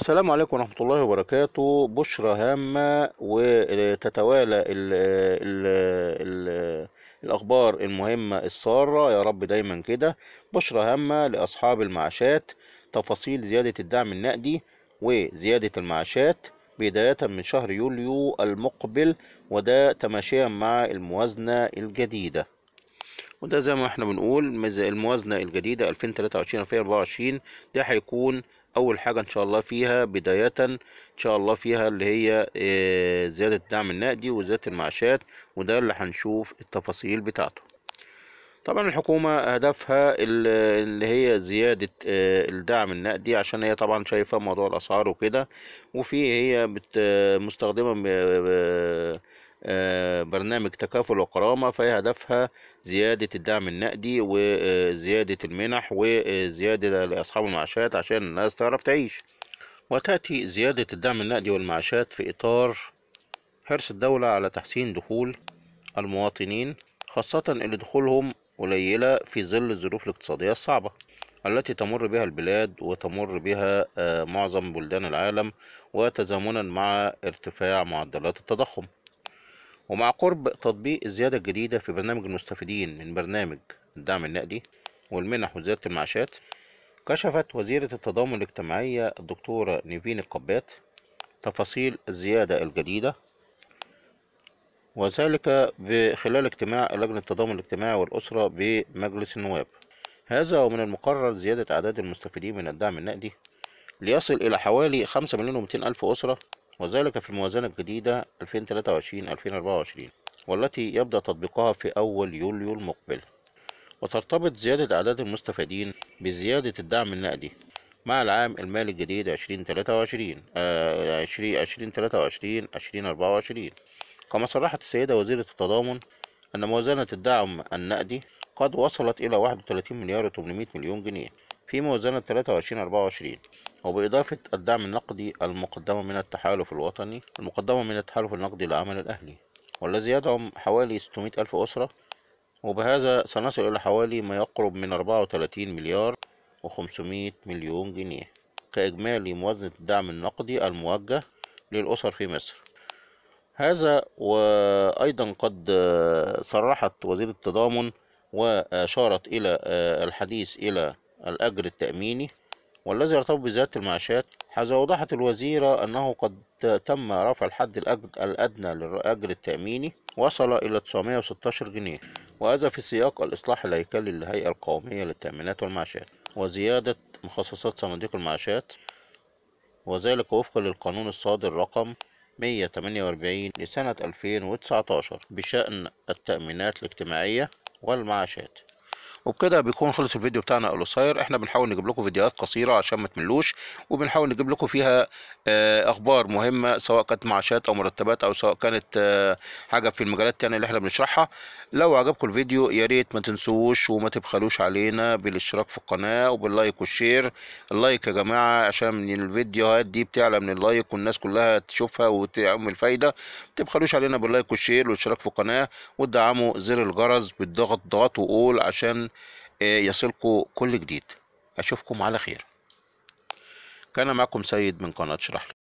السلام عليكم ورحمة الله وبركاته بشرى هامة وتتوالى ال ال الـ الأخبار المهمة السارة يا رب دايما كده بشرى هامة لأصحاب المعاشات تفاصيل زيادة الدعم النقدي وزيادة المعاشات بداية من شهر يوليو المقبل وده تماشيا مع الموازنة الجديدة وده زي ما احنا بنقول الموازنة الجديدة 2023 2024 ده هيكون اول حاجه ان شاء الله فيها بدايه ان شاء الله فيها اللي هي آه، زياده الدعم النقدي وزياده المعاشات وده اللي هنشوف التفاصيل بتاعته طبعا الحكومة هدفها اللي هي زيادة آه، الدعم النقدي عشان هي طبعا شايفة موضوع الأسعار وكده وفي هي مستخدمة آه، آه، برنامج تكافل وكرامة فهي هدفها زيادة الدعم النقدي وزيادة آه، المنح وزيادة آه، لأصحاب المعاشات عشان الناس تعرف تعيش وتأتي زيادة الدعم النقدي والمعاشات في إطار حرص الدولة على تحسين دخول المواطنين خاصة اللي دخولهم قليلة في ظل الظروف الاقتصادية الصعبة التي تمر بها البلاد وتمر بها معظم بلدان العالم وتزامنا مع ارتفاع معدلات التضخم ومع قرب تطبيق الزيادة الجديدة في برنامج المستفيدين من برنامج الدعم النقدي والمنح وزيادة المعاشات كشفت وزيرة التضامن الاجتماعية الدكتورة نيفين القبات تفاصيل الزيادة الجديدة وذلك خلال اجتماع لجنة التضامن الاجتماعي والأسرة بمجلس النواب هذا ومن المقرر زيادة أعداد المستفيدين من الدعم النقدي ليصل إلى حوالي خمسة مليون ومئتين ألف أسرة وذلك في الموازنة الجديدة 2023-2024 والتي يبدأ تطبيقها في أول يوليو المقبل وترتبط زيادة أعداد المستفيدين بزيادة الدعم النقدي مع العام المالي الجديد 2023 2023 2024 كما صرحت السيدة وزيرة التضامن أن موازنة الدعم النقدي قد وصلت إلى 31 مليار و800 مليون جنيه في موازنة 23-24 وبإضافة الدعم النقدي المقدمة من التحالف الوطني المقدمة من التحالف النقدي للعمل الأهلي والذي يدعم حوالي 600 ألف أسرة وبهذا سنصل إلى حوالي ما يقرب من 34 مليار و500 مليون جنيه كإجمالي موازنة الدعم النقدي الموجه للأسر في مصر هذا وأيضا قد صرحت وزيرة التضامن وأشارت إلى آه، الحديث إلى الأجر التأميني والذي يرتبط بزيادة المعاشات حيث أوضحت الوزيرة أنه قد تم رفع الحد الأدنى للأجر التأميني وصل إلى 916 جنيه وهذا في سياق الإصلاح الهيكلي للهيئة القومية للتأمينات والمعاشات وزيادة مخصصات صناديق المعاشات وذلك وفقا للقانون الصادر رقم 148 لسنة 2019 بشأن التأمينات الاجتماعية والمعاشات وبكده بيكون خلص الفيديو بتاعنا القصير احنا بنحاول نجيب لكم فيديوهات قصيره عشان ما تملوش وبنحاول نجيب لكم فيها آه، اخبار مهمه سواء كانت معاشات او مرتبات او سواء كانت آه، حاجه في المجالات الثانيه اللي احنا بنشرحها لو عجبكم الفيديو يا ريت ما تنسوش وما تبخلوش علينا بالاشتراك في القناه وباللايك والشير اللايك يا جماعه عشان الفيديوهات دي بتعلى من اللايك والناس كلها تشوفها وتعم الفايده ما تبخلوش علينا باللايك والشير والاشتراك في القناه وتدعموا زر الجرس بالضغط ضغط وقول عشان آه، يصلكم كل جديد أشوفكم على خير كان معكم سيد من قناة شرح